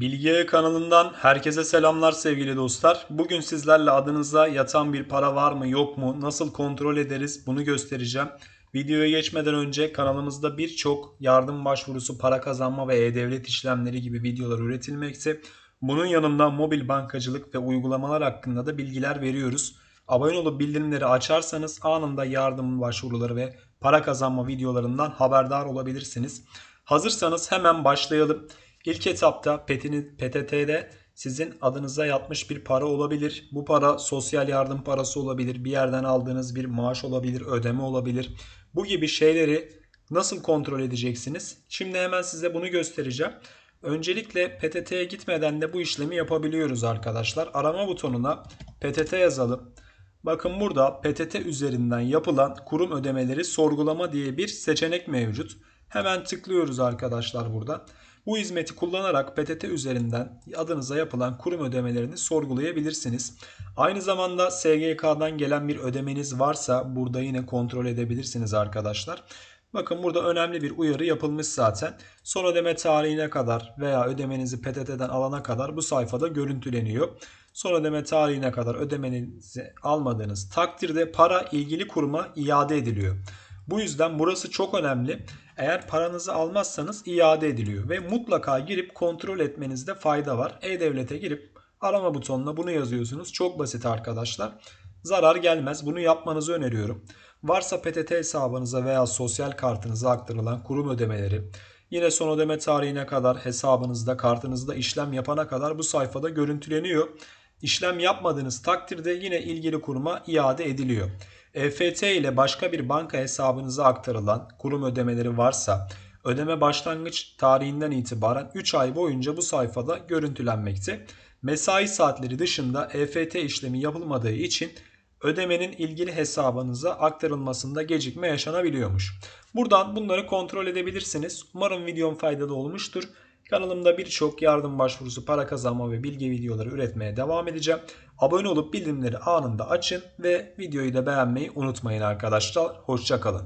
Bilgiye kanalından herkese selamlar sevgili dostlar. Bugün sizlerle adınıza yatan bir para var mı yok mu nasıl kontrol ederiz bunu göstereceğim. Videoya geçmeden önce kanalımızda birçok yardım başvurusu, para kazanma ve e-devlet işlemleri gibi videolar üretilmekte. Bunun yanında mobil bankacılık ve uygulamalar hakkında da bilgiler veriyoruz. Abone olup bildirimleri açarsanız anında yardım başvuruları ve para kazanma videolarından haberdar olabilirsiniz. Hazırsanız hemen başlayalım. İlk etapta PTT'de sizin adınıza yatmış bir para olabilir. Bu para sosyal yardım parası olabilir, bir yerden aldığınız bir maaş olabilir, ödeme olabilir. Bu gibi şeyleri nasıl kontrol edeceksiniz? Şimdi hemen size bunu göstereceğim. Öncelikle PTT'ye gitmeden de bu işlemi yapabiliyoruz arkadaşlar. Arama butonuna PTT yazalım. Bakın burada PTT üzerinden yapılan kurum ödemeleri sorgulama diye bir seçenek mevcut. Hemen tıklıyoruz arkadaşlar burada. Bu hizmeti kullanarak PTT üzerinden adınıza yapılan kurum ödemelerini sorgulayabilirsiniz. Aynı zamanda SGK'dan gelen bir ödemeniz varsa burada yine kontrol edebilirsiniz arkadaşlar. Bakın burada önemli bir uyarı yapılmış zaten. Son ödeme tarihine kadar veya ödemenizi PTT'den alana kadar bu sayfada görüntüleniyor. Son ödeme tarihine kadar ödemenizi almadığınız takdirde para ilgili kuruma iade ediliyor. Bu yüzden burası çok önemli. Eğer paranızı almazsanız iade ediliyor ve mutlaka girip kontrol etmenizde fayda var. E-Devlet'e girip arama butonuna bunu yazıyorsunuz. Çok basit arkadaşlar. Zarar gelmez. Bunu yapmanızı öneriyorum. Varsa PTT hesabınıza veya sosyal kartınıza aktarılan kurum ödemeleri, Yine son ödeme tarihine kadar hesabınızda, kartınızda işlem yapana kadar bu sayfada görüntüleniyor. İşlem yapmadığınız takdirde yine ilgili kuruma iade ediliyor. EFT ile başka bir banka hesabınıza aktarılan kurum ödemeleri varsa ödeme başlangıç tarihinden itibaren 3 ay boyunca bu sayfada görüntülenmekte. Mesai saatleri dışında EFT işlemi yapılmadığı için ödemenin ilgili hesabınıza aktarılmasında gecikme yaşanabiliyormuş. Buradan bunları kontrol edebilirsiniz. Umarım videom faydalı olmuştur. Kanalımda birçok yardım başvurusu, para kazanma ve bilgi videoları üretmeye devam edeceğim. Abone olup bildirimleri anında açın ve videoyu da beğenmeyi unutmayın arkadaşlar. Hoşçakalın.